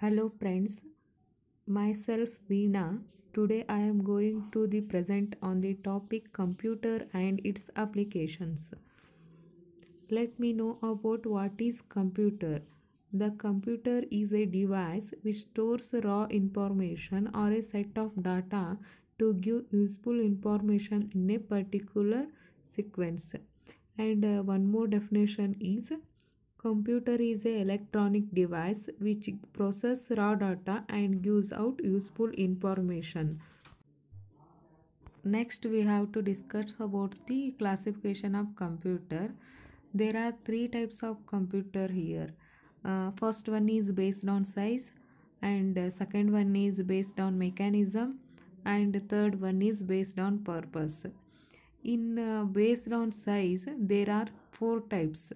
Hello friends, myself Veena. Today I am going to the present on the topic computer and its applications. Let me know about what is computer. The computer is a device which stores raw information or a set of data to give useful information in a particular sequence. And uh, one more definition is Computer is a electronic device which process raw data and gives out useful information. Next we have to discuss about the classification of computer. There are three types of computer here. Uh, first one is based on size and uh, second one is based on mechanism and third one is based on purpose. In uh, based on size there are four types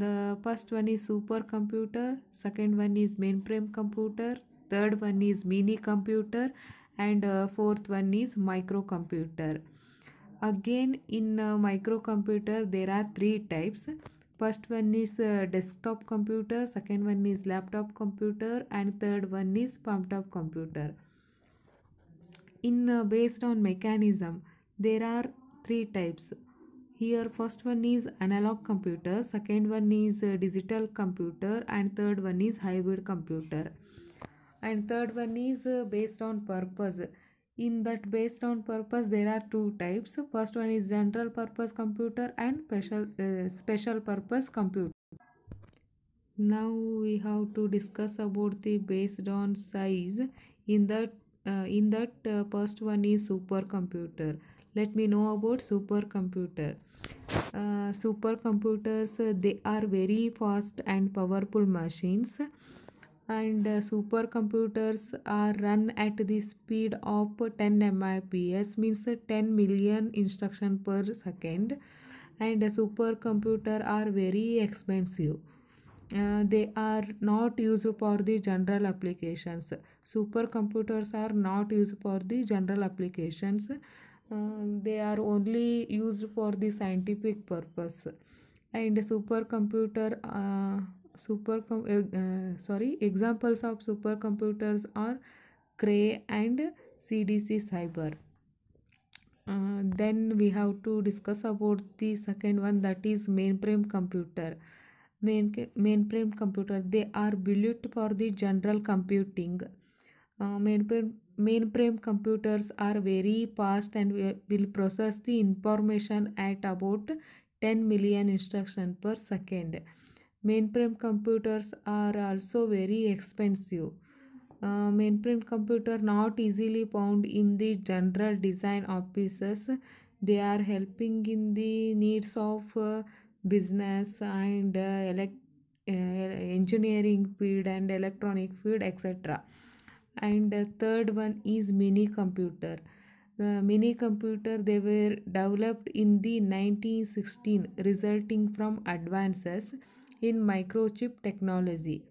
the first one is supercomputer second one is mainframe computer third one is mini computer and uh, fourth one is microcomputer again in uh, microcomputer there are three types first one is uh, desktop computer second one is laptop computer and third one is top computer in uh, based on mechanism there are three types here first one is analog computer second one is uh, digital computer and third one is hybrid computer and third one is uh, based on purpose in that based on purpose there are two types first one is general purpose computer and special uh, special purpose computer now we have to discuss about the based on size in that uh, in that uh, first one is supercomputer let me know about supercomputer uh, supercomputers uh, they are very fast and powerful machines and uh, supercomputers are run at the speed of 10 MIPS means 10 million instruction per second and uh, supercomputer are very expensive. Uh, they are not used for the general applications. Supercomputers are not used for the general applications. Uh, they are only used for the scientific purpose and supercomputer uh, super uh, uh, sorry examples of supercomputers are cray and cdc cyber uh, then we have to discuss about the second one that is mainframe computer Main, mainframe computer they are built for the general computing uh, mainframe mainframe computers are very fast and will process the information at about 10 million instruction per second mainframe computers are also very expensive uh, mainframe computer not easily found in the general design offices they are helping in the needs of uh, business and uh, elect, uh, engineering field and electronic field etc and the third one is mini computer the mini computer they were developed in the 1916 resulting from advances in microchip technology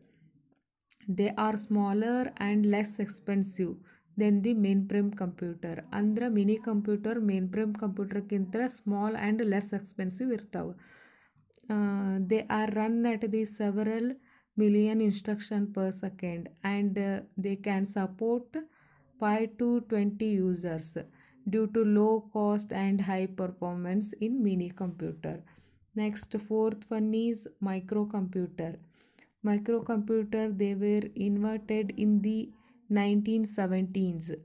they are smaller and less expensive than the mainframe computer ಅಂದ್ರೆ computer, computer mainframe ಕಂಪ್ಯೂಟರ್ಗಿಂತ small and less expensive ಇರ್ತಾವೆ They are run at the several million instruction per second and uh, they can support 5 to 20 users due to low cost and high performance in mini computer next fourth one is microcomputer microcomputer they were invented in the 1917s uh,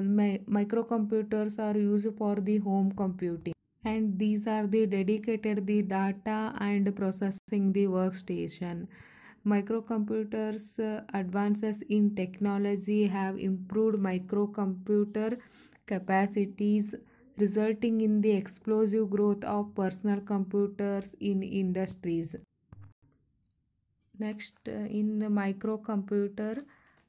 my, microcomputers are used for the home computing and these are the dedicated the data and processing the workstation microcomputers uh, advances in technology have improved microcomputer capacities resulting in the explosive growth of personal computers in industries next uh, in microcomputer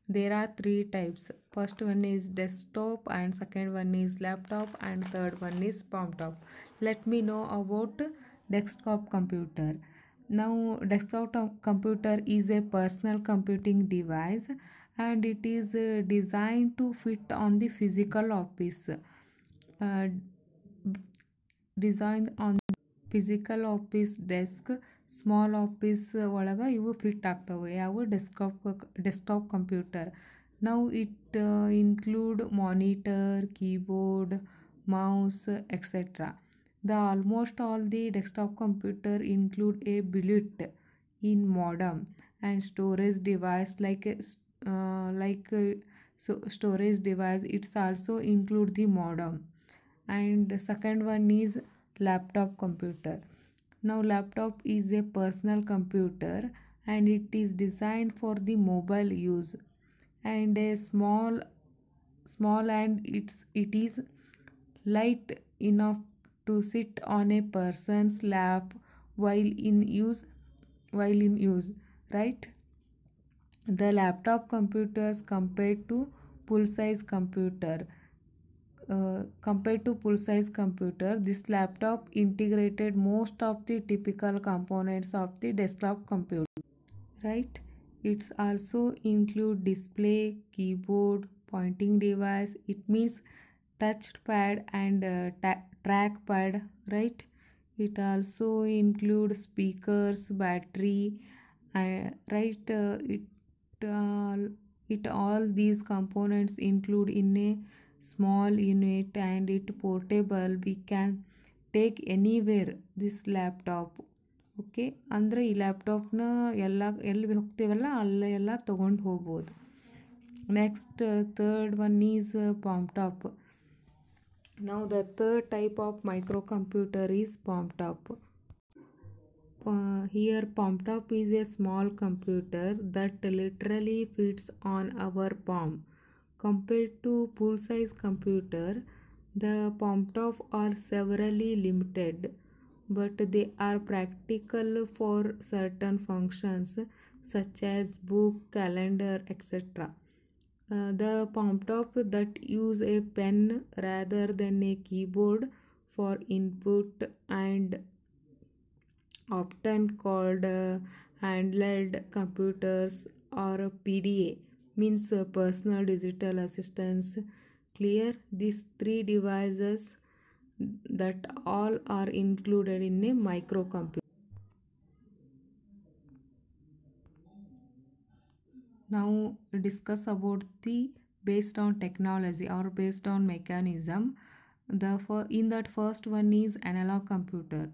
there are three types first one is desktop and second one is laptop and third one is palm top let me know about desktop computer now, desktop computer is a personal computing device and it is uh, designed to fit on the physical office. Uh, designed on physical office desk, small office, valaga, you will fit aktavu. Yavu desktop, desktop computer. Now, it uh, include monitor, keyboard, mouse, etc. The almost all the desktop computer include a bullet in modem and storage device like uh, like uh, so storage device it's also include the modem and second one is laptop computer now laptop is a personal computer and it is designed for the mobile use and a small small and it's it is light enough to sit on a person's lap while in use while in use right the laptop computers compared to full size computer uh, compared to full size computer this laptop integrated most of the typical components of the desktop computer right it's also include display keyboard pointing device it means touchpad and uh, trackpad right it also include speakers battery uh, right uh, it uh, it all these components include in a small unit and it portable we can take anywhere this laptop okay ಅಂದರೆ ಈ ಲ್ಯಾಪ್ಟಾಪ್ನ ಎಲ್ಲ ಎಲ್ಲಿ ಹೋಗ್ತೀವಲ್ಲ ಅಲ್ಲೇ ಎಲ್ಲ ತೊಗೊಂಡು ಹೋಗ್ಬೋದು next third one is palmtop now the third type of microcomputer is POMTOP. Uh, here POMTOP is a small computer that literally fits on our palm. Compared to full-size computer, the POMTOP are severely limited, but they are practical for certain functions such as book, calendar, etc. Uh, the palm top that use a pen rather than a keyboard for input and often called uh, handheld computers or PDA means uh, personal digital assistants clear these three devices that all are included in a microcomputer now discuss about the based on technology or based on mechanism the in that first one is analog computer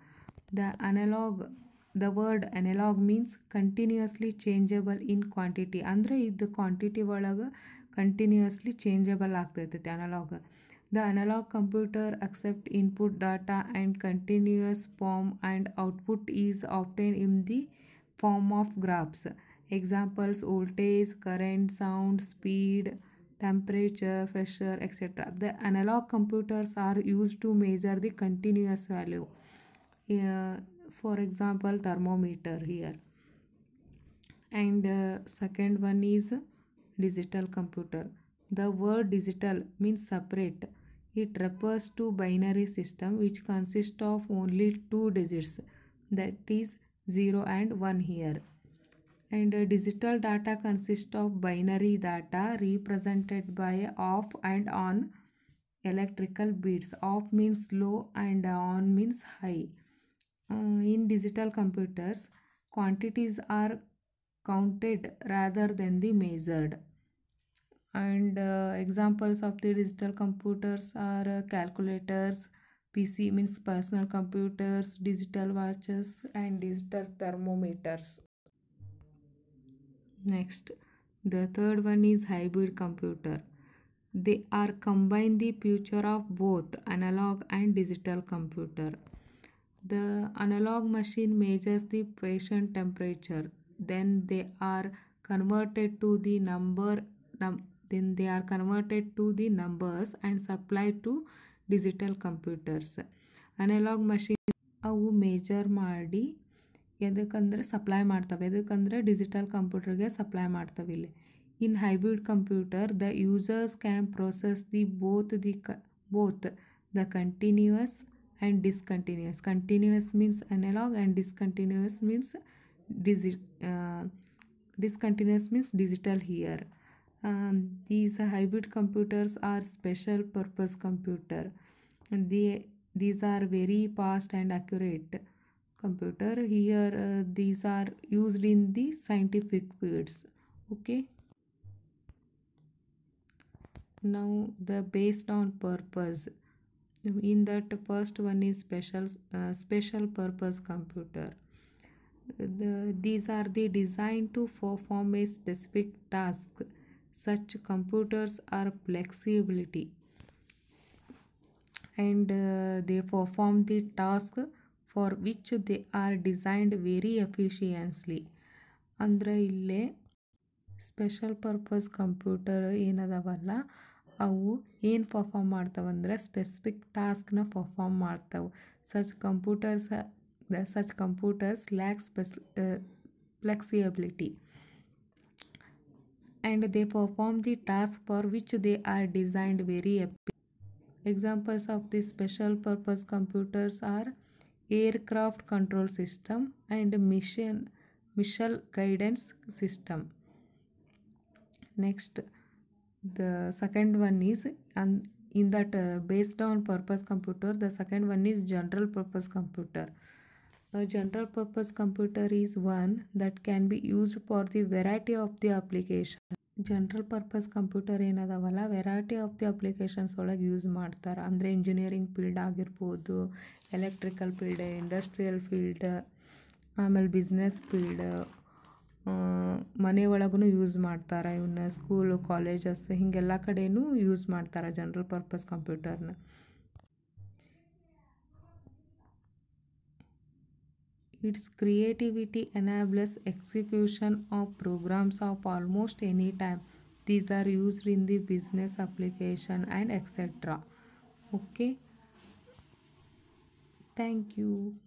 the analog the word analog means continuously changeable in quantity andre the quantity valaga continuously changeable the analog the analog computer accept input data and continuous form and output is obtained in the form of graphs Examples voltage, current, sound, speed, temperature, pressure, etc. The analog computers are used to measure the continuous value. Uh, for example, thermometer here. And uh, second one is digital computer. The word digital means separate. It refers to binary system which consists of only two digits that is 0 and 1 here and uh, digital data consists of binary data represented by off and on electrical bits off means low and on means high uh, in digital computers quantities are counted rather than the measured and uh, examples of the digital computers are uh, calculators pc means personal computers digital watches and digital thermometers Next, the third one is hybrid computer. They are combine the future of both analog and digital computer. The analog machine measures the pressure temperature. Then they are converted to the number. Num then they are converted to the numbers and supplied to digital computers. Analog machine. ಅವು major ಮಾಡಿ ಎದಕ್ಕಂದರೆ supply ಮಾಡ್ತವೆ ಎದಕ್ಕಂದರೆ digital ಕಂಪ್ಯೂಟರ್ಗೆ supply ಮಾಡ್ತವೆ ಇಲ್ಲಿ in hybrid computer the users can process the both the ಕ both the continuous and discontinuous continuous means analog and discontinuous means digi discontinuous means digital here these hybrid computers are special purpose computer the these are very fast and accurate computer here uh, these are used in the scientific fields okay now the based on purpose in that first one is special uh, special purpose computer the, these are the designed to perform a specific task such computers are flexibility and uh, they perform the task for which they are designed very efficiently ಅಂದರೆ ಇಲ್ಲೇ special purpose computer ಏನದವಲ್ಲ ಅವು ಏನು perform ಮಾಡ್ತಾವಂದ್ರೆ specific ಟಾಸ್ಕ್ನ perform ಮಾಡ್ತಾವೆ such computers such computers lack ಸ್ಪೆಸ್ flexibility and they perform the task for which they are designed very ಎಪಿ examples of the special purpose computers are aircraft control system and mission missile guidance system next the second one is and in that uh, based on purpose computer the second one is general purpose computer a general purpose computer is one that can be used for the variety of the application general purpose computer ಏನದವಲ್ಲ variety of the applications ಒಳಗೆ use ಮಾಡ್ತಾರೆ ಅಂದರೆ engineering field ಆಗಿರ್ಬೋದು electrical field industrial field ಆಮೇಲೆ business field ಮನೆ use ಮಾಡ್ತಾರೆ ಇವನ್ನ school colleges ಹೀಗೆಲ್ಲ ಕಡೆಯೂ ಯೂಸ್ ಮಾಡ್ತಾರೆ ಜನರಲ್ ಪರ್ಪಸ್ ಕಂಪ್ಯೂಟರ್ನ Its creativity enables execution of programs of almost any time. These are used in the business application and etc. Okay. Thank you.